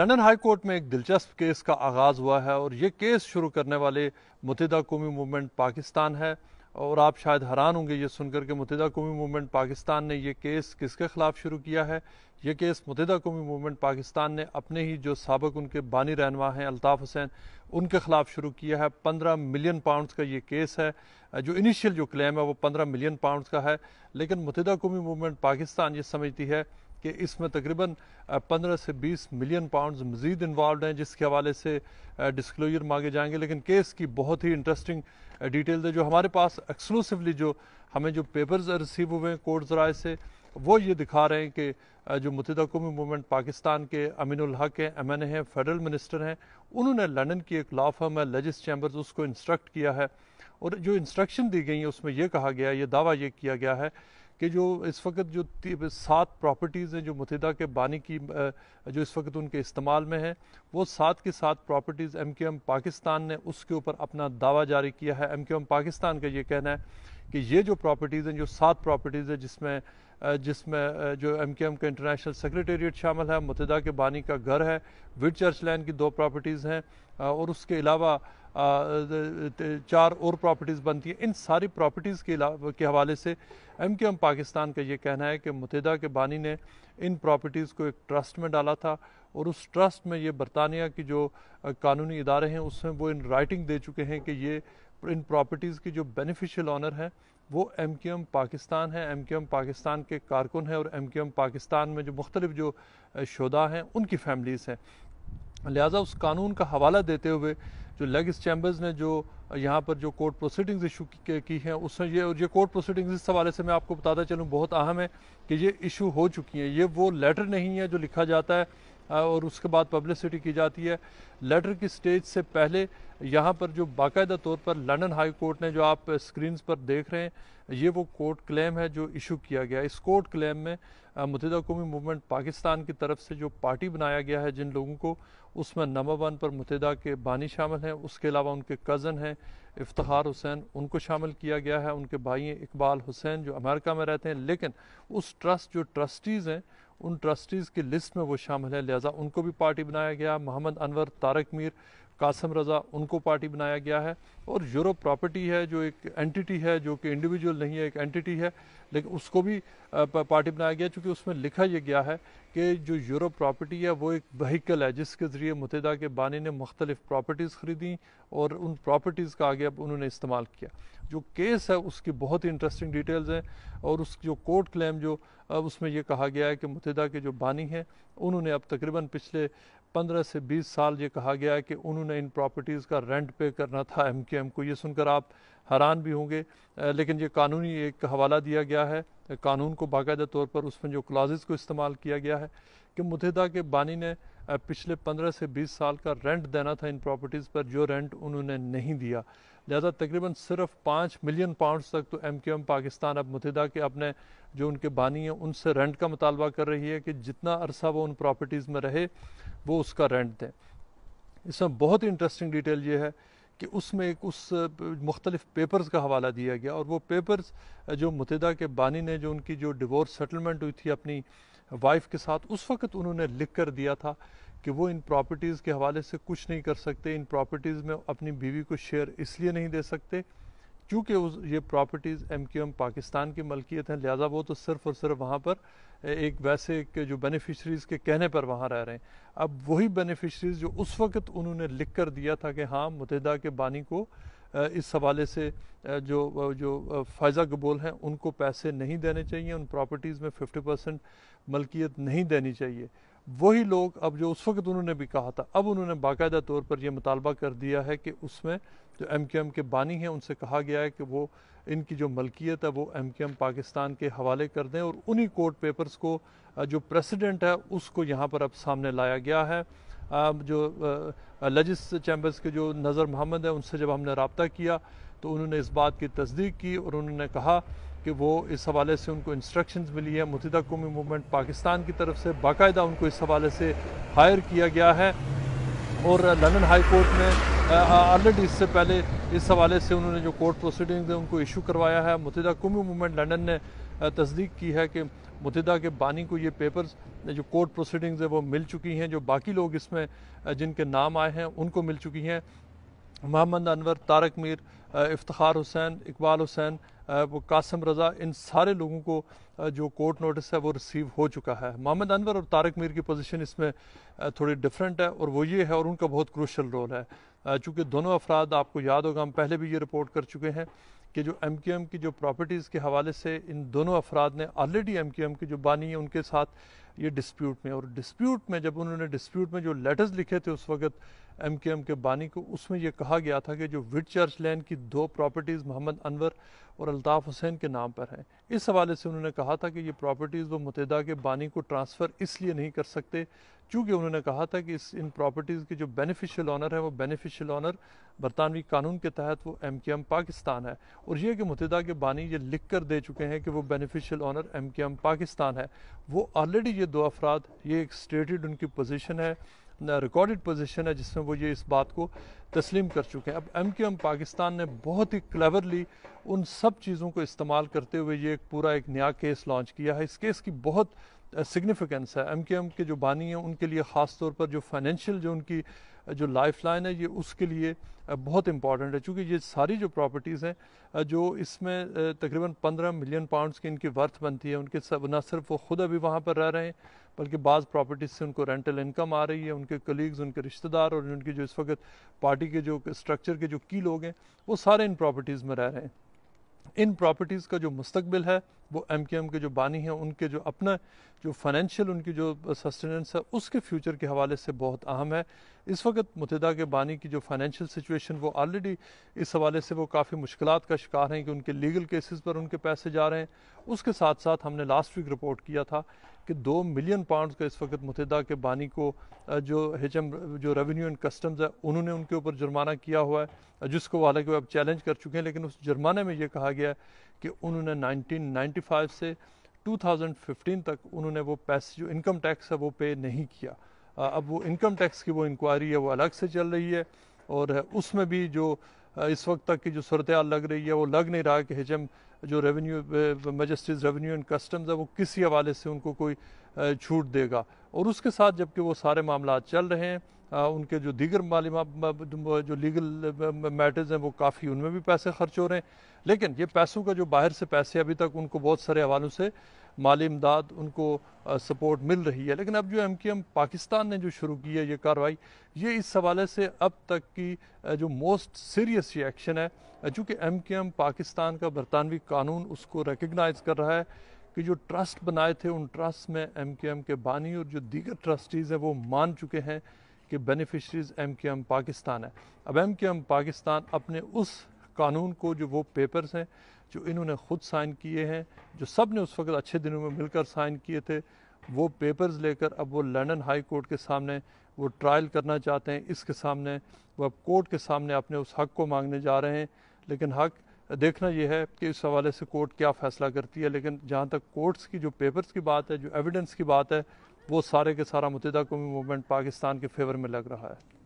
London high court में एक दिलचस्प केस का आगाज़ हुआ है और ये केस शुरू करने वाले मुतदा कौमी मूवमेंट पाकिस्तान है और आप शायद हैरान होंगे ये सुनकर के मुतदा कौमी मूवमेंट पाकिस्तान ने यह केस किसके ख़िलाफ़ शुरू किया है ये केस मुतदा कौमी मूवमेंट पाकिस्तान ने अपने ही जो सबक उनके बानी रहनवा हैं अल्ताफ़ हुसैन उनके ख़िलाफ़ शुरू किया है पंद्रह मिलियन पाउंड्स का ये केस है जो इनिशियल जो क्लेम है वो पंद्रह मिलियन पाउंड्स का है लेकिन मुतदा कौमी मूवमेंट पाकिस्तान ये समझती है कि इसमें तकरीबन पंद्रह से बीस मिलियन पाउंड मज़ीद इन्वाल्व हैं जिसके हवाले से डिस्क्लोजर मांगे जाएंगे लेकिन केस की बहुत ही इंटरेस्टिंग डिटेल है जो हमारे पास एक्सक्लूसिवली जो हमें जो पेपर्स रिसीव हुए हैं कोर्ट ज़राए से वो ये दिखा रहे हैं कि जो मुतदा कौमी मूवमेंट पाकिस्तान के अमीनुल हक हैं एम एन ए हैं फेडरल मिनिस्टर हैं उन्होंने लंदन की एक लॉ फर्म है लजिस चैम्बर्स उसको इंस्ट्रक्ट किया है और जो इंस्ट्रक्शन दी गई है उसमें यह कहा गया ये दावा ये किया गया है कि जो इस वक्त जो सात प्रॉपर्टीज़ हैं जो मुतहदा के बानी की जो इस वक्त उनके इस्तेमाल में हैं वो सात की सात properties M K M Pakistan ने उसके ऊपर अपना दावा जारी किया है एम के एम पाकिस्तान का ये कहना है कि ये जो प्रॉपर्टीज़ हैं जो सात प्रॉपर्टीज़ हैं जिसमें जिसमें जो एम के एम का इंटरनेशनल सेक्रेटेरिएट शामिल है मुतहदा के बानी का घर है विड चर्च लैंड की दो प्रॉपर्टीज़ हैं और उसके अलावा चार और प्रॉपर्टीज़ बनती हैं इन सारी प्रॉपर्टीज़ के के हवाले से एम के एम पाकिस्तान का ये कहना है कि मुतहदा के बानी ने इन प्रॉपर्टीज़ को एक ट्रस्ट में डाला था और उस ट्रस्ट में ये बरतानिया की जो कानूनी इदारे हैं उसमें वो इन राइटिंग दे चुके हैं कि ये इन प्रॉपर्टीज़ की जो बेनिफिशियल ऑनर हैं वो एम के एम पाकिस्तान है एम के एम पाकिस्तान के कारकुन हैं और एम के एम पाकिस्तान में जो मुख्तलिफ जो शुदा हैं उनकी फैमिलीज़ हैं लिहाजा उस कानून का हवाला देते हुए जो लेग चैम्बर्स ने जो यहाँ पर जो कोर्ट प्रोसीडिंग्स इशू की हैं उसमें ये और ये कोर्ट प्रोसीडिंग्स इस हवाले से मैं आपको बताता चलूँ बहुत अहम है कि ये इशू हो चुकी हैं ये वो लेटर नहीं है जो लिखा जाता है और उसके बाद पब्लिसिटी की जाती है लेटर की स्टेज से पहले यहाँ पर जो बाकायदा तौर पर लंदन हाई कोर्ट ने जो आप स्क्रीन पर देख रहे हैं ये वो कोर्ट क्लेम है जो इशू किया गया इस कोर्ट क्लेम में मुतदा कौमी मूवमेंट पाकिस्तान की तरफ से जो पार्टी बनाया गया है जिन लोगों को उसमें नंबर वन पर मुतदा के बानी शामिल हैं उसके अलावा उनके कज़न हैं इफ्तार हुसैन उनको शामिल किया गया है उनके भाई इकबाल हुसैन जो अमेरिका में रहते हैं लेकिन उस ट्रस्ट जो ट्रस्टीज़ हैं उन ट्रस्टीज़ की लिस्ट में वो शामिल है लिहाजा उनको भी पार्टी बनाया गया मोहम्मद अनवर तारक मीर कासम रज़ा उनको पार्टी बनाया गया है और यूरोप प्रॉपर्टी है जो एक एंटिटी है जो कि इंडिविजुअल नहीं है एक एंटिटी है लेकिन उसको भी पार्टी बनाया गया चूँकि उसमें लिखा यह गया है कि जो यूरोप प्रॉपर्टी है वो एक वहीकल है जिसके ज़रिए मुतदा के बानी ने मुख्तलिफ प्रॉपर्टीज़ ख़रीदी और उन प्रॉपर्टीज़ का आगे अब उन्होंने इस्तेमाल किया जो केस है उसकी बहुत ही इंटरेस्टिंग डिटेल्स हैं और उस जो कोर्ट क्लेम जो उसमें यह कहा गया है कि मुतदा के जो बानी हैं उन्होंने अब तकरीबन पिछले पंद्रह से बीस साल ये कहा गया है कि उन्होंने इन प्रॉपर्टीज़ का रेंट पे करना था एमकेएम को ये सुनकर आप हैरान भी होंगे लेकिन ये कानूनी एक हवाला दिया गया है कानून को बाकायदा तौर पर उसमें जो क्लाजेज़ को इस्तेमाल किया गया है कि मुतहदा के बानी ने पिछले पंद्रह से बीस साल का रेंट देना था इन प्रॉपर्टीज़ पर जो रेंट उन्होंने नहीं दिया लिहाजा तकरीबन सिर्फ पाँच मिलियन पाउंड तक तो एम क्यू एम पाकिस्तान अब मुतहदा के अपने जो उनके बानी हैं उनसे रेंट का मुतालबा कर रही है कि जितना अरसा वो उन प्रॉपर्टीज़ में रहे वो उसका रेंट दें इसमें बहुत ही इंटरेस्टिंग डिटेल ये है कि उसमें एक उस मुख्तलिफ पेपर्स का हवाला दिया गया और वो पेपर्स जो मुतहदा के बानी ने जो उनकी जो डिवोर्स सेटलमेंट हुई थी अपनी वाइफ के साथ उस वक्त उन्होंने लिख कर दिया था कि वो इन प्रॉपर्टीज़ के हवाले से कुछ नहीं कर सकते इन प्रॉपर्टीज़ में अपनी बीवी को शेयर इसलिए नहीं दे सकते चूँकि ये properties M Q M Pakistan की मलकियत हैं लिहाजा वो तो सिर्फ और सिर्फ वहाँ पर एक वैसे के जो बेनिफिशरीज़ के कहने पर वहाँ रह रहे हैं अब वही बेनिफिशरीज़ जो उस वक्त उन्होंने लिख कर दिया था कि हाँ मुतहदा के बानी को इस हवाले से जो जो फ़ायज़ा कबूल हैं उनको पैसे नहीं देने चाहिए उन प्रॉपर्टीज़ में फ़िफ्टी परसेंट मलकियत नहीं देनी चाहिए वही लोग अब जो उस वक्त उन्होंने भी कहा था अब उन्होंने बाकायदा तौर पर यह मुतालबा कर दिया है कि उसमें जो एम के एम के बानी हैं उनसे कहा गया है कि वो इनकी जो मलकियत है वो एम के एम पाकिस्तान के हवाले कर दें और उन्हीं कोर्ट पेपर्स को जो प्रेसिडेंट है उसको यहाँ पर अब सामने लाया गया है जो लजिस चैम्बर्स के जो नज़र मोहम्मद हैं उनसे जब हमने रबता किया तो उन्होंने इस बात की तस्दीक की और उन्होंने कहा कि वो इस हवाले से उनको इंस्ट्रक्शंस मिली है मुतहदा कौमी मूवमेंट पाकिस्तान की तरफ से बाकायदा उनको इस हवाले से हायर किया गया है और लंदन हाई कोर्ट में ऑलरेडी इससे पहले इस हवाले से उन्होंने जो कोर्ट प्रोसीडिंग है उनको इशू करवाया है मुतदा कौमी मूवमेंट लंदन ने तस्दीक की है कि मुतहदा के बानी को ये पेपर्स जो कोर्ट प्रोसीडिंग्स है वो मिल चुकी हैं जो बाकी लोग इसमें जिनके नाम आए हैं उनको मिल चुकी हैं मोहम्मद अनवर तारक मीर इफ्तार हुसैन इकबाल हुसैन वो कासम रज़ा इन सारे लोगों को जो कोर्ट नोटिस है वो रिसीव हो चुका है मोहम्मद अनवर और तारक मीर की पोजीशन इसमें थोड़ी डिफरेंट है और वो ये है और उनका बहुत क्रूशल रोल है चूँकि दोनों अफराद आपको याद होगा हम पहले भी ये रिपोर्ट कर चुके हैं कि जो एम क्यू एम की जो प्रॉपर्टीज़ के हवाले से इन दोनों अफराद ने ऑलरेडी एम क्यू एम की जो बानी है उनके साथ ये डिस्प्यूट में और डिस्प्यूट में जब उन्होंने डिस्प्यूट में जो लेटर्स लिखे थे उस वक्त एम के एम के बानी को उसमें यह कहा गया था कि जो विड चर्च लैन की दो प्रॉपर्टीज़ मोहम्मद अनवर और अल्ताफ़ हुसैन के नाम पर हैं इस हवाले से उन्होंने कहा था कि ये प्रॉपर्टीज़ वो मुतदा के बानी को ट्रांसफ़र इसलिए नहीं कर सकते चूँकि उन्होंने कहा था कि इस इन प्रॉपर्टीज़ के जो बेनिफिशियल ऑनर है वो बेनिफिशियल ऑनर बरतानवी कानून के तहत वो एम के एम पाकिस्तान है और यह कि मुतदा के बानी ये लिख कर दे चुके हैं कि वो beneficial owner M K M Pakistan है वो ऑलरेडी ये दो अफराद ये एक स्टेटेड उनकी पोजीशन है रिकॉर्डेड पोजीशन है जिसमें वो ये इस बात को तस्लीम कर चुके हैं अब एम क्यू एम पाकिस्तान ने बहुत ही क्लेवरली उन सब चीज़ों को इस्तेमाल करते हुए ये एक पूरा एक नया केस लॉन्च किया है इस केस की बहुत सिग्निफिकेंस है एम के एम के जो बानी हैं उनके लिए ख़ास तौर पर जो फाइनेंशियल जो उनकी जो लाइफ लाइन है ये उसके लिए बहुत इंपॉर्टेंट है क्योंकि ये सारी जो प्रॉपर्टीज़ हैं जो इसमें तकरीबन 15 मिलियन पाउंड्स की इनकी वर्थ बनती है उनके सब ना सिर्फ वो खुद अभी वहाँ पर रह रहे हैं बल्कि बाज़ प्रॉपर्टीज़ से उनको रेंटल इनकम आ रही है उनके कलीग्स उनके रिश्तेदार और उनकी जो इस वक्त पार्टी के जो स्ट्रक्चर के जो की लोग हैं वो सारे इन प्रॉपर्टीज़ में रह रहे हैं इन प्रॉपर्टीज़ का जो मुस्तबिल है वो एम के एम के जो बानी हैं उनके जो अपना जो फाइनेंशियल उनकी जो सस्टेनेंस है उसके फ्यूचर के हवाले से बहुत अहम है इस वक्त मुतदा के बानी की जो फाइनेंशियल सिचुएशन वो ऑलरेडी इस हवाले से वो काफ़ी मुश्किल का शिकार हैं कि उनके लीगल केसेस पर उनके पैसे जा रहे हैं उसके साथ साथ हमने लास्ट वीक रिपोर्ट किया था कि दो मिलियन पाउंड का इस वक्त मुतदा के बानी को जो एच एम जो रेवेन्यू एंड कस्टम्स है उन्होंने उनके ऊपर जुर्माना किया हुआ है जिसको हालांकि वो अब चैलेंज कर चुके हैं लेकिन उस जुर्माने में ये कहा गया है कि उन्होंने 1995 से 2015 तक उन्होंने वो पैसे जो इनकम टैक्स है वो पे नहीं किया अब वो इनकम टैक्स की वो इंक्वायरी है वो अलग से चल रही है और उसमें भी जो इस वक्त तक की जो सूरत लग रही है वो लग नहीं रहा कि हिजम जो revenue magistrate revenue and customs है वो किसी हवाले से उनको कोई छूट देगा और उसके साथ जबकि वो सारे मामला चल रहे हैं उनके जो दीगर मालिम जो लीगल मैटर्स हैं वो काफ़ी उनमें भी पैसे खर्च हो रहे हैं लेकिन ये पैसों का जो बाहर से पैसे अभी तक उनको बहुत सारे हवालों से माली इमदाद उनको सपोर्ट मिल रही है लेकिन अब जो एम के एम पाकिस्तान ने जो शुरू की है ये कार्रवाई ये इस हवाले से अब तक की जो मोस्ट सीरियस रिएक्शन है चूँकि एम के एम पाकिस्तान का बरतानवी कानून उसको रिकगनाइज़ कर रहा है कि जो ट्रस्ट बनाए थे उन ट्रस्ट में एम के एम के बानी और जो दीगर ट्रस्टीज़ हैं वो मान चुके हैं कि beneficiaries M K M Pakistan है अब एम के एम पाकिस्तान अपने उस कानून को जो वो पेपर्स हैं जो इन्होंने ख़ुद साइन किए हैं जो सब ने उस वक्त अच्छे दिनों में मिलकर साइन किए थे वो पेपर्स लेकर अब वो लंडन हाई कोर्ट के सामने वो ट्रायल करना चाहते हैं इसके सामने वो अब कोर्ट के सामने अपने उस हक़ को मांगने जा रहे हैं लेकिन हक़ देखना यह है कि इस हवाले से कोर्ट क्या फ़ैसला करती है लेकिन जहाँ तक कोर्ट्स की जो पेपर्स की बात है जो एविडेंस की बात है वो सारे के सारा मुतहदा कौमी मूवमेंट पाकिस्तान के फेवर में लग रहा है